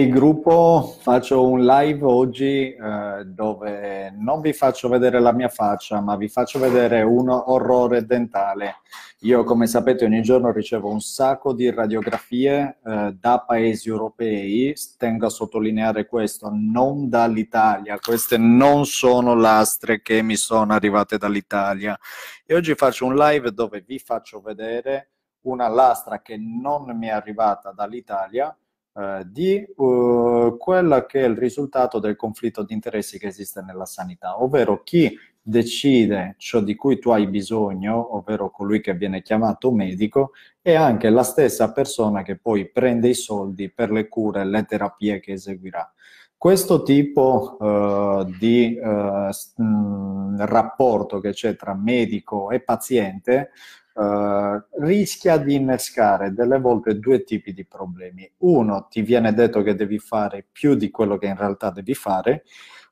il gruppo faccio un live oggi eh, dove non vi faccio vedere la mia faccia, ma vi faccio vedere un orrore dentale. Io, come sapete, ogni giorno ricevo un sacco di radiografie eh, da paesi europei. Tengo a sottolineare questo, non dall'Italia. Queste non sono lastre che mi sono arrivate dall'Italia. E oggi faccio un live dove vi faccio vedere una lastra che non mi è arrivata dall'Italia eh, di eh, quello che è il risultato del conflitto di interessi che esiste nella sanità, ovvero chi decide ciò di cui tu hai bisogno, ovvero colui che viene chiamato medico, è anche la stessa persona che poi prende i soldi per le cure e le terapie che eseguirà. Questo tipo eh, di eh, mh, mm, rapporto che c'è tra medico e paziente eh, rischia di innescare delle volte due tipi di problemi. Uno, ti viene detto che devi fare più di quello che in realtà devi fare,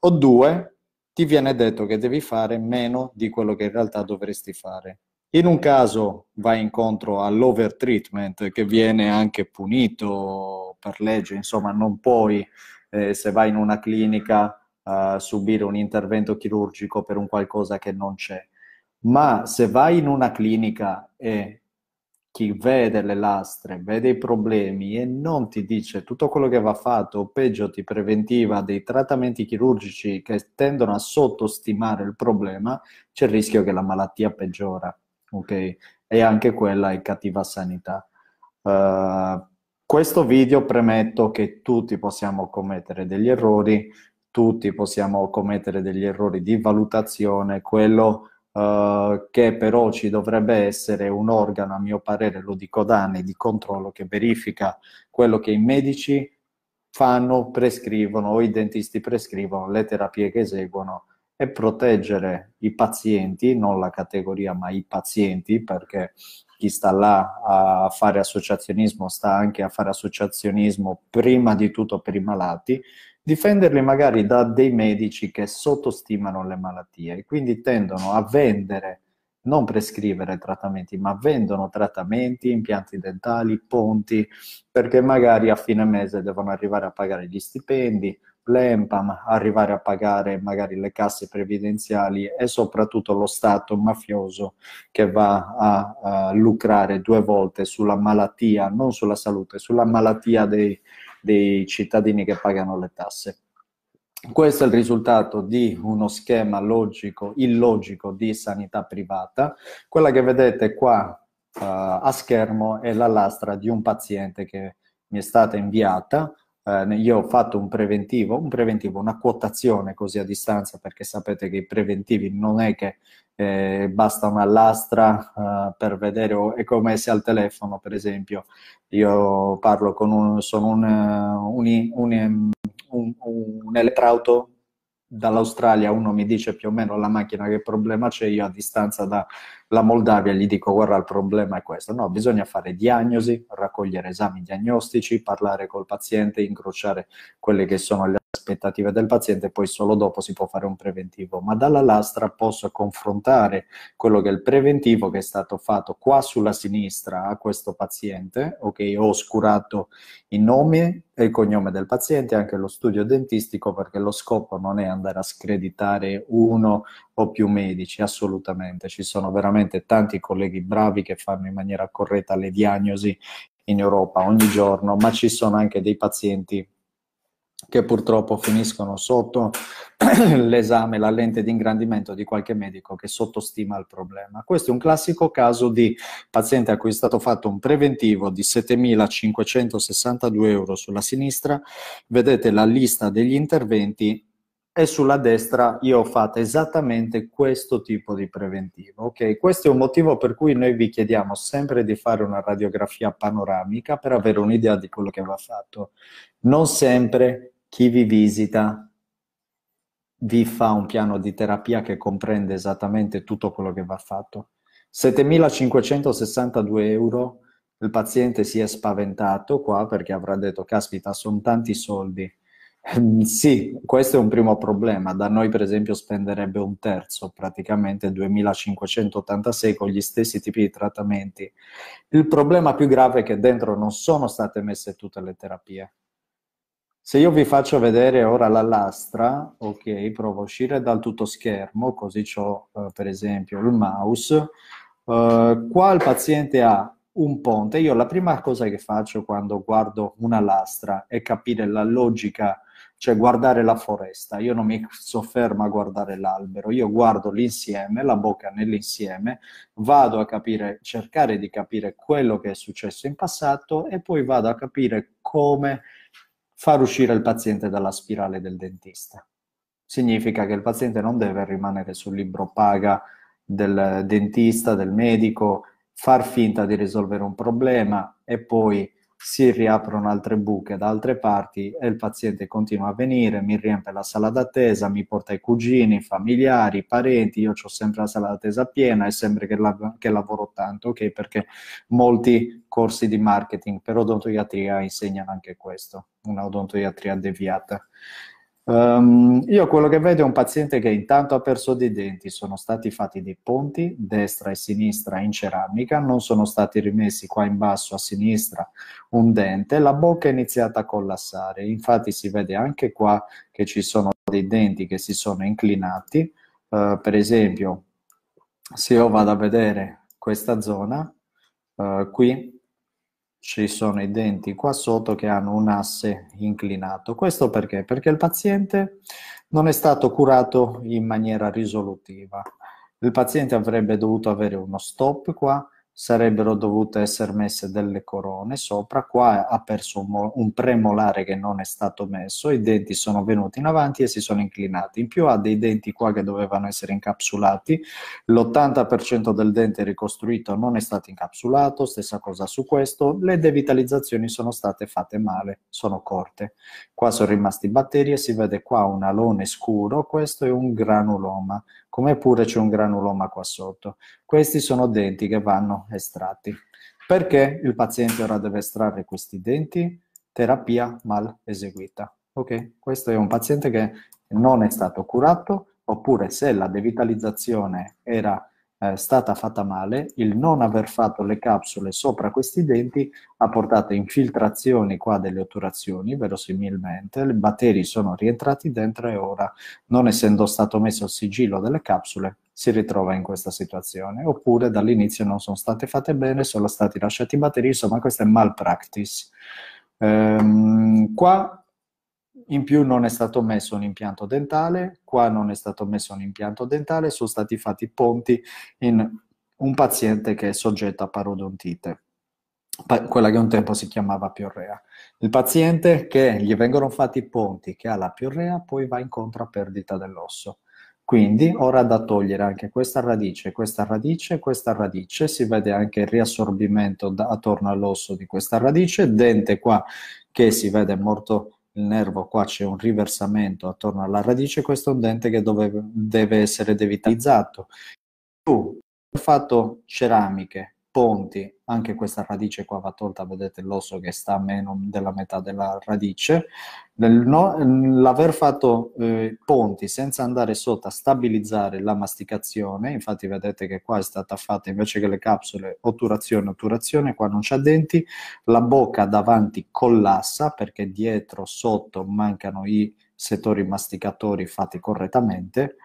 o due, ti viene detto che devi fare meno di quello che in realtà dovresti fare. In un caso vai incontro all'overtreatment che viene anche punito per legge, insomma non puoi eh, se vai in una clinica eh, subire un intervento chirurgico per un qualcosa che non c'è. Ma se vai in una clinica e chi vede le lastre, vede i problemi e non ti dice tutto quello che va fatto, o peggio ti preventiva dei trattamenti chirurgici che tendono a sottostimare il problema, c'è il rischio che la malattia peggiora, ok? E anche quella è cattiva sanità. Uh, questo video premetto che tutti possiamo commettere degli errori, tutti possiamo commettere degli errori di valutazione, quello eh, che però ci dovrebbe essere un organo, a mio parere, lo dico da anni, di controllo che verifica quello che i medici fanno, prescrivono o i dentisti prescrivono, le terapie che eseguono e proteggere i pazienti, non la categoria, ma i pazienti, perché chi sta là a fare associazionismo sta anche a fare associazionismo prima di tutto per i malati, difenderli magari da dei medici che sottostimano le malattie e quindi tendono a vendere, non prescrivere trattamenti, ma vendono trattamenti, impianti dentali, ponti, perché magari a fine mese devono arrivare a pagare gli stipendi, l'EMPAM, arrivare a pagare magari le casse previdenziali e soprattutto lo Stato mafioso che va a, a lucrare due volte sulla malattia, non sulla salute, sulla malattia dei, dei cittadini che pagano le tasse. Questo è il risultato di uno schema logico, illogico di sanità privata. Quella che vedete qua uh, a schermo è la lastra di un paziente che mi è stata inviata. Uh, io ho fatto un preventivo, un preventivo, una quotazione così a distanza perché sapete che i preventivi non è che eh, basta una lastra uh, per vedere, o è come se al telefono, per esempio, io parlo con un, sono un, eh, un, un, ehm, un, un elettrauto dall'Australia, uno mi dice più o meno la macchina che problema c'è, io a distanza dalla Moldavia gli dico guarda il problema è questo, no, bisogna fare diagnosi, raccogliere esami diagnostici, parlare col paziente, incrociare quelle che sono le aspettative del paziente poi solo dopo si può fare un preventivo. Ma dalla lastra posso confrontare quello che è il preventivo che è stato fatto qua sulla sinistra a questo paziente, ok, ho oscurato i nomi e il cognome del paziente, anche lo studio dentistico, perché lo scopo non è andare a screditare uno o più medici, assolutamente. Ci sono veramente tanti colleghi bravi che fanno in maniera corretta le diagnosi in Europa ogni giorno, ma ci sono anche dei pazienti che purtroppo finiscono sotto l'esame, la lente di ingrandimento di qualche medico che sottostima il problema. Questo è un classico caso di paziente a cui è stato fatto un preventivo di 7.562 euro sulla sinistra, vedete la lista degli interventi e sulla destra io ho fatto esattamente questo tipo di preventivo. Okay? Questo è un motivo per cui noi vi chiediamo sempre di fare una radiografia panoramica per avere un'idea di quello che va fatto. Non sempre chi vi visita vi fa un piano di terapia che comprende esattamente tutto quello che va fatto. 7.562 euro, il paziente si è spaventato qua perché avrà detto, caspita, sono tanti soldi Sì, questo è un primo problema. Da noi, per esempio, spenderebbe un terzo, praticamente 2586 con gli stessi tipi di trattamenti. Il problema più grave è che dentro non sono state messe tutte le terapie. Se io vi faccio vedere ora la lastra, ok, provo a uscire dal tutto schermo, così ho eh, per esempio il mouse. Eh, qua il paziente ha un ponte. Io la prima cosa che faccio quando guardo una lastra è capire la logica cioè guardare la foresta, io non mi soffermo a guardare l'albero, io guardo l'insieme, la bocca nell'insieme, vado a capire, cercare di capire quello che è successo in passato e poi vado a capire come far uscire il paziente dalla spirale del dentista. Significa che il paziente non deve rimanere sul libro paga del dentista, del medico, far finta di risolvere un problema e poi si riaprono altre buche da altre parti e il paziente continua a venire, mi riempie la sala d'attesa, mi porta i cugini, i familiari, i parenti, io ho sempre la sala d'attesa piena e sembra che, la- che lavoro tanto, ok? Perché molti corsi di marketing per odontoiatria insegnano anche questo, una odontoiatria deviata. Um, io quello che vedo è un paziente che intanto ha perso dei denti, sono stati fatti dei ponti destra e sinistra in ceramica, non sono stati rimessi qua in basso a sinistra un dente, la bocca è iniziata a collassare, infatti si vede anche qua che ci sono dei denti che si sono inclinati, uh, per esempio se io vado a vedere questa zona, uh, qui ci sono i denti qua sotto che hanno un asse inclinato. Questo perché? Perché il paziente non è stato curato in maniera risolutiva. Il paziente avrebbe dovuto avere uno stop qua sarebbero dovute essere messe delle corone sopra, qua ha perso un, un, premolare che non è stato messo, i denti sono venuti in avanti e si sono inclinati, in più ha dei denti qua che dovevano essere incapsulati, l'80% del dente ricostruito non è stato incapsulato, stessa cosa su questo, le devitalizzazioni sono state fatte male, sono corte, qua sono rimasti batteri e si vede qua un alone scuro, questo è un granuloma, come pure c'è un granuloma qua sotto. Questi sono denti che vanno estratti. Perché il paziente ora deve estrarre questi denti? Terapia mal eseguita. Ok, questo è un paziente che non è stato curato, oppure se la devitalizzazione era è stata fatta male, il non aver fatto le capsule sopra questi denti ha portato a infiltrazioni qua delle otturazioni, verosimilmente, i batteri sono rientrati dentro e ora, non essendo stato messo il sigillo delle capsule, si ritrova in questa situazione, oppure dall'inizio non sono state fatte bene, sono stati lasciati i batteri, insomma questa è malpractice. Ehm, qua in più non è stato messo un impianto dentale, qua non è stato messo un impianto dentale, sono stati fatti ponti in un paziente che è soggetto a parodontite, quella che un tempo si chiamava piorrea. Il paziente che gli vengono fatti ponti, che ha la piorrea, poi va incontro a perdita dell'osso. Quindi ora da togliere anche questa radice, questa radice, questa radice, si vede anche il riassorbimento da, attorno all'osso di questa radice, dente qua che si vede molto il nervo qua c'è un riversamento attorno alla radice, questo è un dente che dove, deve essere devitalizzato. Più ho fatto ceramiche, ponti anche questa radice qua va tolta, vedete l'osso che sta a meno della metà della radice. l'aver fatto eh, ponti senza andare sotto a stabilizzare la masticazione, infatti vedete che qua è stata fatta invece che le capsule otturazione, otturazione, qua non c'è denti, la bocca davanti collassa perché dietro, sotto mancano i settori masticatori fatti correttamente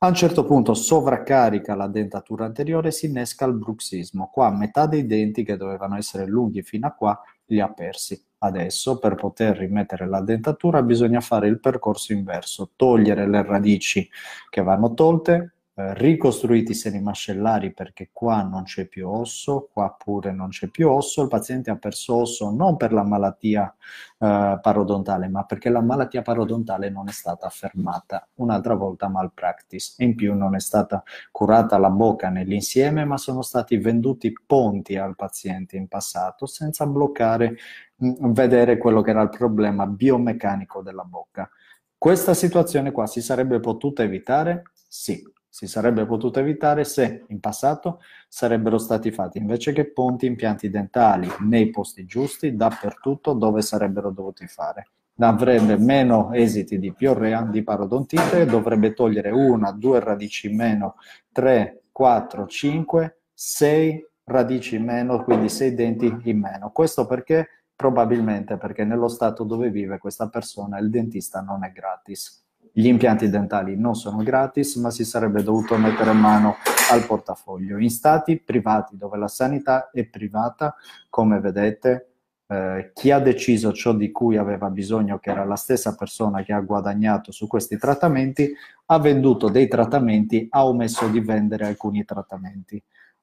a un certo punto sovraccarica la dentatura anteriore e si innesca il bruxismo. Qua metà dei denti che dovevano essere lunghi fino a qua li ha persi. Adesso, per poter rimettere la dentatura, bisogna fare il percorso inverso, togliere le radici che vanno tolte, eh, ricostruiti i seni mascellari perché qua non c'è più osso, qua pure non c'è più osso, il paziente ha perso osso non per la malattia eh, parodontale, ma perché la malattia parodontale non è stata fermata, un'altra volta malpractice, in più non è stata curata la bocca nell'insieme, ma sono stati venduti ponti al paziente in passato senza bloccare mh, mm, vedere quello che era il problema biomeccanico della bocca. Questa situazione qua si sarebbe potuta evitare? Sì, si sarebbe potuto evitare se, in passato, sarebbero stati fatti invece che ponti impianti dentali nei posti giusti, dappertutto dove sarebbero dovuti fare. Avrebbe meno esiti di piorrea, di parodontite, dovrebbe togliere una, due radici in meno, tre, quattro, cinque, sei radici in meno, quindi sei denti in meno. Questo perché? Probabilmente perché nello stato dove vive questa persona il dentista non è gratis. Gli impianti dentali non sono gratis, ma si sarebbe dovuto mettere mano al portafoglio. In stati privati, dove la sanità è privata, come vedete, eh, chi ha deciso ciò di cui aveva bisogno, che era la stessa persona che ha guadagnato su questi trattamenti, ha venduto dei trattamenti, ha omesso di vendere alcuni trattamenti.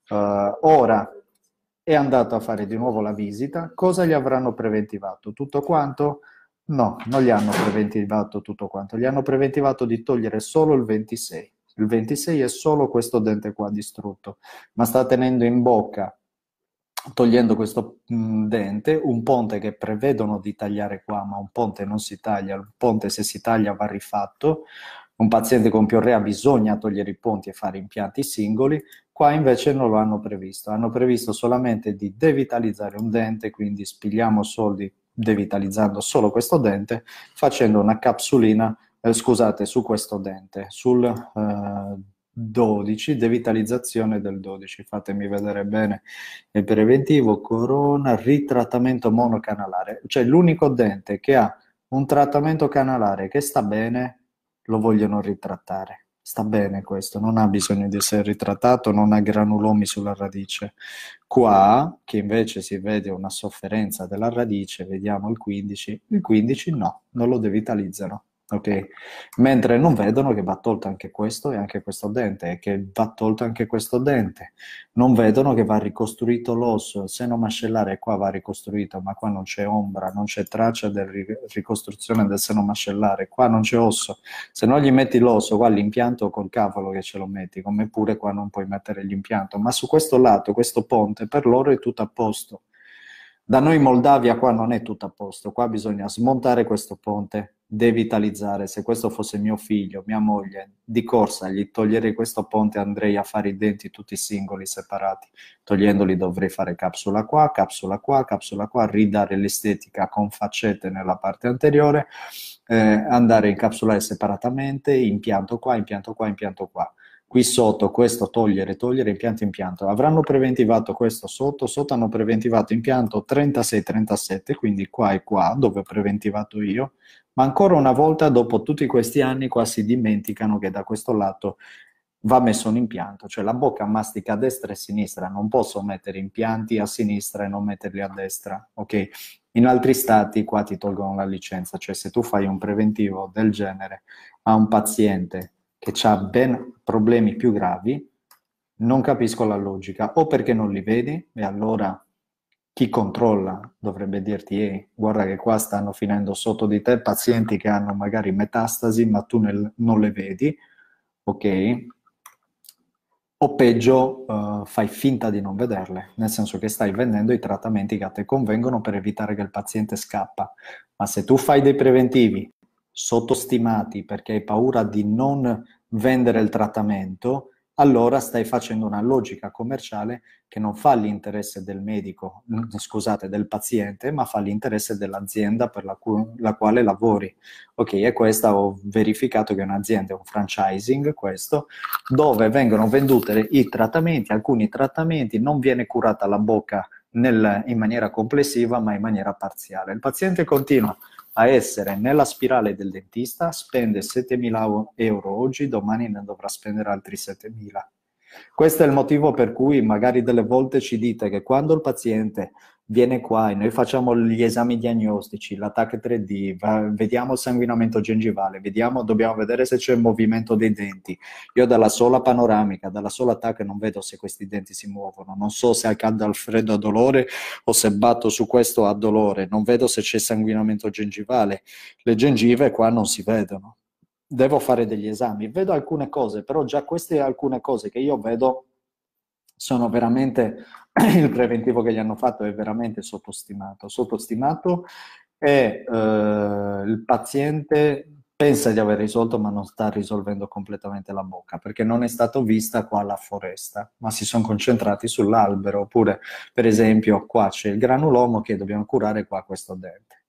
Eh, ora è andato a fare di nuovo la visita, cosa gli avranno preventivato? Tutto quanto? No, non gli hanno preventivato tutto quanto, gli hanno preventivato di togliere solo il 26. Il 26 è solo questo dente qua distrutto, ma sta tenendo in bocca, togliendo questo mh, mm, dente, un ponte che prevedono di tagliare qua, ma un ponte non si taglia, il ponte se si taglia va rifatto, un paziente con piorrea bisogna togliere i ponti e fare impianti singoli, qua invece non lo hanno previsto, hanno previsto solamente di devitalizzare un dente, quindi spigliamo soldi devitalizzando solo questo dente, facendo una capsulina, eh, scusate, su questo dente, sul eh, 12, devitalizzazione del 12, fatemi vedere bene il preventivo, corona, ritrattamento monocanalare, cioè l'unico dente che ha un trattamento canalare che sta bene, lo vogliono ritrattare sta bene questo, non ha bisogno di essere ritrattato, non ha granulomi sulla radice. Qua, che invece si vede una sofferenza della radice, vediamo il 15, il 15 no, non lo devitalizzano ok? Mentre non vedono che va tolto anche questo e anche questo dente, e che va tolto anche questo dente. Non vedono che va ricostruito l'osso, se seno mascellare qua va ricostruito, ma qua non c'è ombra, non c'è traccia della ricostruzione del seno mascellare, qua non c'è osso. Se non gli metti l'osso, qua l'impianto col cavolo che ce lo metti, come pure qua non puoi mettere l'impianto. Ma su questo lato, questo ponte, per loro è tutto a posto. Da noi in Moldavia qua non è tutto a posto, qua bisogna smontare questo ponte, devitalizzare. Se questo fosse mio figlio, mia moglie, di corsa gli toglierei questo ponte e andrei a fare i denti tutti singoli, separati. Togliendoli dovrei fare capsula qua, capsula qua, capsula qua, ridare l'estetica con faccette nella parte anteriore eh, andare a incapsulare separatamente, impianto qua, impianto qua, impianto qua. Qui sotto questo togliere, togliere, impianto, impianto. Avranno preventivato questo sotto, sotto hanno preventivato impianto 36, 37, quindi qua e qua, dove ho preventivato io. Ma ancora una volta, dopo tutti questi anni, qua si dimenticano che da questo lato va messo un impianto, cioè la bocca mastica a destra e a sinistra, non posso mettere impianti a sinistra e non metterli a destra, ok? In altri stati qua ti tolgono la licenza, cioè se tu fai un preventivo del genere a un paziente che ha ben problemi più gravi, non capisco la logica, o perché non li vedi e allora chi controlla dovrebbe dirti Ehi, guarda che qua stanno finendo sotto di te pazienti che hanno magari metastasi ma tu nel, non le vedi, ok? o peggio uh, fai finta di non vederle, nel senso che stai vendendo i trattamenti che a te convengono per evitare che il paziente scappa. Ma se tu fai dei preventivi sottostimati perché hai paura di non vendere il trattamento, allora stai facendo una logica commerciale che non fa l'interesse del medico, mm, scusate, del paziente, ma fa l'interesse dell'azienda per la, cu- la quale lavori. Ok, e questa ho verificato che è un'azienda, è un franchising questo, dove vengono vendute i trattamenti, alcuni trattamenti, non viene curata la bocca nel, in maniera complessiva, ma in maniera parziale. Il paziente continua a essere nella spirale del dentista, spende 7.000 euro oggi, domani ne dovrà spendere altri 7.000. Questo è il motivo per cui magari delle volte ci dite che quando il paziente viene qua e noi facciamo gli esami diagnostici, l'attacco 3D, va, vediamo il sanguinamento gengivale, vediamo, dobbiamo vedere se c'è il movimento dei denti. Io dalla sola panoramica, dalla sola attacca non vedo se questi denti si muovono, non so se accade al freddo a dolore o se batto su questo a dolore, non vedo se c'è sanguinamento gengivale. Le gengive qua non si vedono. Devo fare degli esami, vedo alcune cose, però già queste alcune cose che io vedo sono veramente, il preventivo che gli hanno fatto è veramente sottostimato, sottostimato e eh, il paziente pensa di aver risolto ma non sta risolvendo completamente la bocca perché non è stato vista qua la foresta ma si sono concentrati sull'albero oppure per esempio qua c'è il granulomo che dobbiamo curare qua questo dente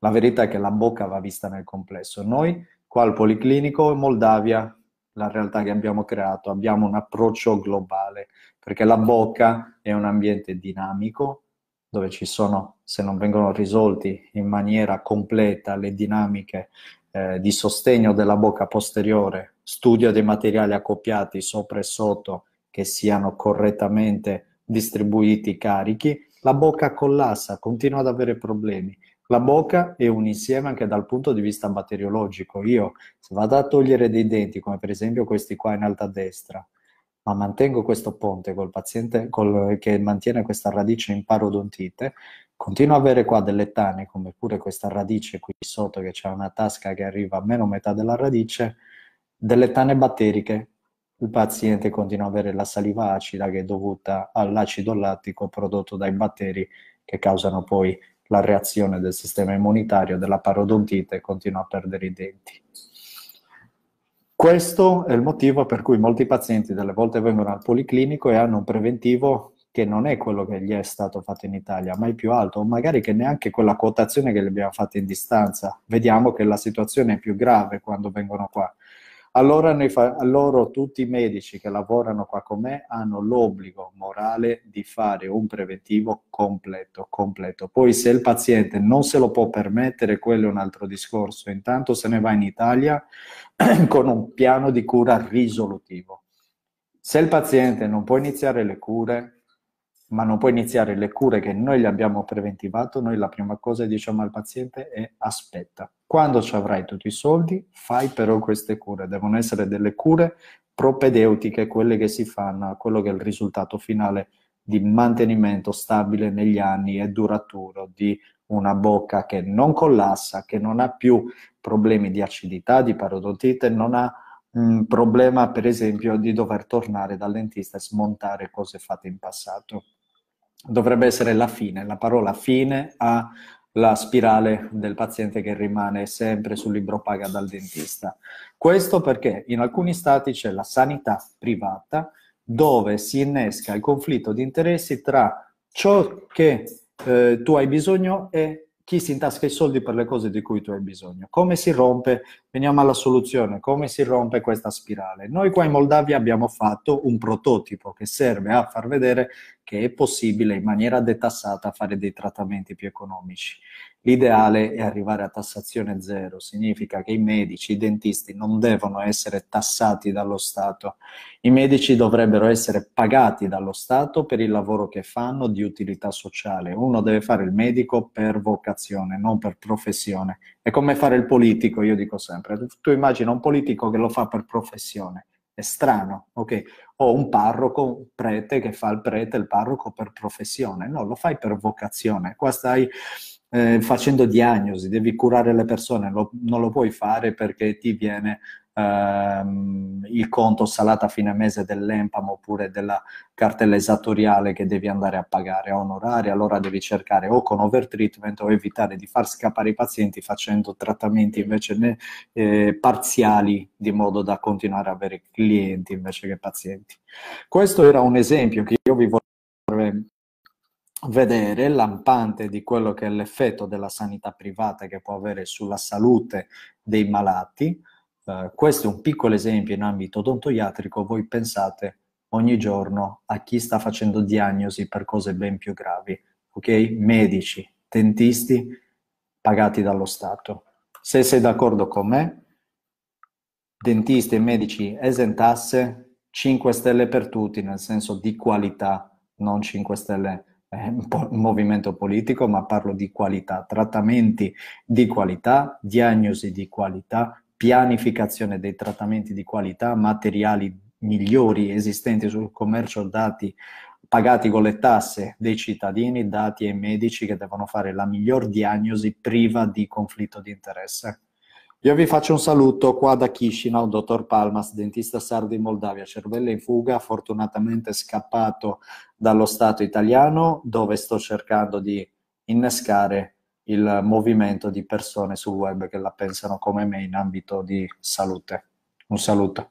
la verità è che la bocca va vista nel complesso noi qua al policlinico in Moldavia la realtà che abbiamo creato, abbiamo un approccio globale, perché la bocca è un ambiente dinamico dove ci sono, se non vengono risolti in maniera completa le dinamiche eh, di sostegno della bocca posteriore, studio dei materiali accoppiati sopra e sotto che siano correttamente distribuiti carichi, la bocca collassa, continua ad avere problemi la bocca è un insieme anche dal punto di vista batteriologico. Io se vado a togliere dei denti, come per esempio questi qua in alta destra, ma mantengo questo ponte col paziente col, che mantiene questa radice in parodontite, continuo ad avere qua delle tane, come pure questa radice qui sotto che c'è una tasca che arriva a meno metà della radice, delle tane batteriche. Il paziente continua ad avere la saliva acida che è dovuta all'acido lattico prodotto dai batteri che causano poi la reazione del sistema immunitario della parodontite e continua a perdere i denti. Questo è il motivo per cui molti pazienti delle volte vengono al policlinico e hanno un preventivo che non è quello che gli è stato fatto in Italia, ma è più alto, o magari che neanche quella quotazione che gli abbiamo fatto in distanza. Vediamo che la situazione è più grave quando vengono qua. Allora, fa, allora tutti i medici che lavorano qua con me hanno l'obbligo morale di fare un preventivo completo, completo. Poi se il paziente non se lo può permettere, quello è un altro discorso. Intanto se ne va in Italia con un piano di cura risolutivo. Se il paziente non può iniziare le cure, ma non puoi iniziare le cure che noi gli abbiamo preventivato, noi la prima cosa che diciamo al paziente è aspetta. Quando ci avrai tutti i soldi, fai però queste cure. Devono essere delle cure propedeutiche, quelle che si fanno a quello che è il risultato finale di mantenimento stabile negli anni e duraturo di una bocca che non collassa, che non ha più problemi di acidità, di parodontite, non ha un mm, problema per esempio di dover tornare dal dentista e smontare cose fatte in passato dovrebbe essere la fine, la parola fine alla spirale del paziente che rimane sempre sul libro paga dal dentista. Questo perché in alcuni stati c'è la sanità privata dove si innesca il conflitto di interessi tra ciò che eh, tu hai bisogno e chi si intasca i soldi per le cose di cui tu hai bisogno. Come si rompe, veniamo alla soluzione, come si rompe questa spirale? Noi qua in Moldavia abbiamo fatto un prototipo che serve a far vedere che è possibile in maniera detassata fare dei trattamenti più economici. L'ideale è arrivare a tassazione zero, significa che i medici, i dentisti non devono essere tassati dallo Stato, i medici dovrebbero essere pagati dallo Stato per il lavoro che fanno di utilità sociale, uno deve fare il medico per vocazione, non per professione. È come fare il politico, io dico sempre, tu immagina un politico che lo fa per professione, è strano, ok? O un parroco, un prete che fa il prete, il parroco per professione, no, lo fai per vocazione, qua stai eh, facendo diagnosi, devi curare le persone, lo, non lo puoi fare perché ti viene ehm, il conto salato a fine mese dell'EMPAM oppure della cartella esattoriale che devi andare a pagare a onorari, allora devi cercare o con overtreatment o evitare di far scappare i pazienti facendo trattamenti invece ne, eh, parziali di modo da continuare a avere clienti invece che pazienti. Questo era un esempio che io vi voglio vedere lampante di quello che è l'effetto della sanità privata che può avere sulla salute dei malati. Eh, questo è un piccolo esempio in ambito odontoiatrico, voi pensate ogni giorno a chi sta facendo diagnosi per cose ben più gravi, ok? Medici, dentisti pagati dallo Stato. Se sei d'accordo con me, dentisti e medici esentasse 5 stelle per tutti, nel senso di qualità, non 5 stelle per un, po- un movimento politico, ma parlo di qualità, trattamenti di qualità, diagnosi di qualità, pianificazione dei trattamenti di qualità, materiali migliori esistenti sul commercio dati pagati con le tasse dei cittadini, dati ai medici che devono fare la miglior diagnosi priva di conflitto di interesse. Io vi faccio un saluto qua da Chisinau, dottor Palmas, dentista sardo in Moldavia, cervello in fuga, fortunatamente scappato dallo Stato italiano, dove sto cercando di innescare il movimento di persone sul web che la pensano come me in ambito di salute. Un saluto.